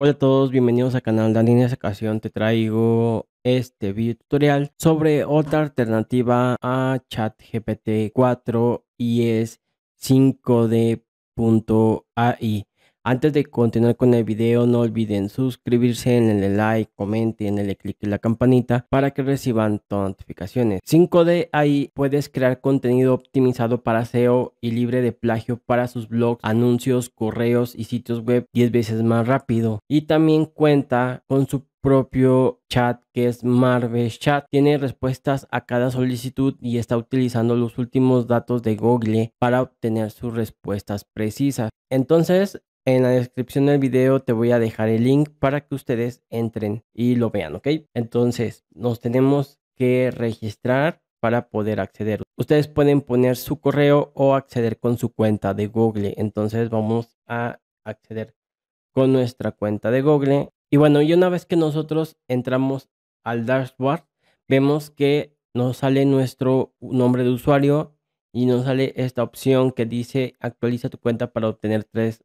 Hola a todos, bienvenidos al canal Dani. En esta ocasión te traigo este video tutorial sobre otra alternativa a ChatGPT 4 y es 5D.ai. Antes de continuar con el video no olviden suscribirse, en el like, comenten, el click en la campanita para que reciban todas las notificaciones. 5D ahí puedes crear contenido optimizado para SEO y libre de plagio para sus blogs, anuncios, correos y sitios web 10 veces más rápido. Y también cuenta con su propio chat que es Marvel Chat. Tiene respuestas a cada solicitud y está utilizando los últimos datos de Google para obtener sus respuestas precisas. Entonces, en la descripción del video te voy a dejar el link para que ustedes entren y lo vean, ¿ok? Entonces, nos tenemos que registrar para poder acceder. Ustedes pueden poner su correo o acceder con su cuenta de Google. Entonces, vamos a acceder con nuestra cuenta de Google. Y bueno, y una vez que nosotros entramos al dashboard, vemos que nos sale nuestro nombre de usuario y nos sale esta opción que dice actualiza tu cuenta para obtener tres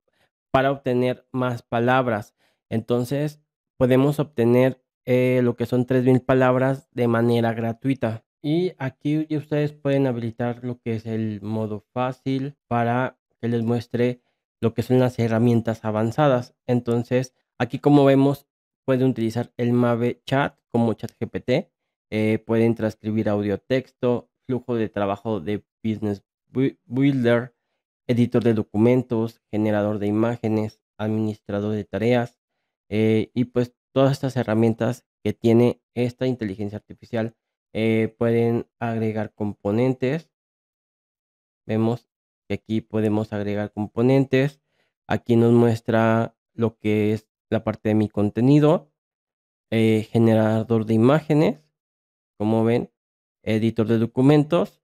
para obtener más palabras. Entonces, podemos obtener eh, lo que son 3.000 palabras de manera gratuita. Y aquí ustedes pueden habilitar lo que es el modo fácil para que les muestre lo que son las herramientas avanzadas. Entonces, aquí como vemos, pueden utilizar el Mave Chat como Chat GPT. Eh, pueden transcribir audio texto, flujo de trabajo de Business Builder, editor de documentos, generador de imágenes, administrador de tareas eh, y pues todas estas herramientas que tiene esta inteligencia artificial. Eh, pueden agregar componentes. Vemos que aquí podemos agregar componentes. Aquí nos muestra lo que es la parte de mi contenido. Eh, generador de imágenes, como ven, editor de documentos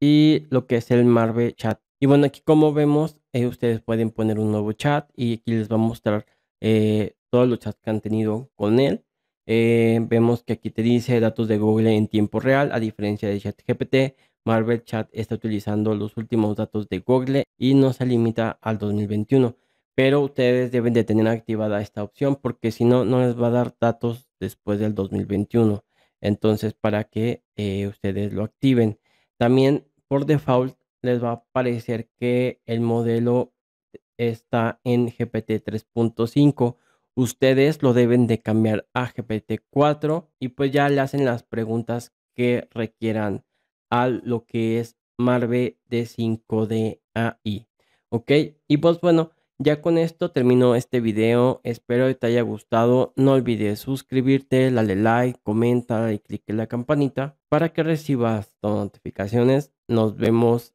y lo que es el Marvel Chat y bueno, aquí como vemos, eh, ustedes pueden poner un nuevo chat y aquí les va a mostrar eh, todos los chats que han tenido con él. Eh, vemos que aquí te dice datos de Google en tiempo real, a diferencia de ChatGPT. Marvel Chat está utilizando los últimos datos de Google y no se limita al 2021. Pero ustedes deben de tener activada esta opción porque si no, no les va a dar datos después del 2021. Entonces, para que ustedes lo activen. También por default les va a parecer que el modelo está en GPT 3.5. Ustedes lo deben de cambiar a GPT 4 y pues ya le hacen las preguntas que requieran a lo que es Marvel de 5D AI. ¿Ok? Y pues bueno, ya con esto termino este video. Espero que te haya gustado. No olvides suscribirte, dale like, comenta y clique en la campanita para que recibas todas notificaciones. Nos vemos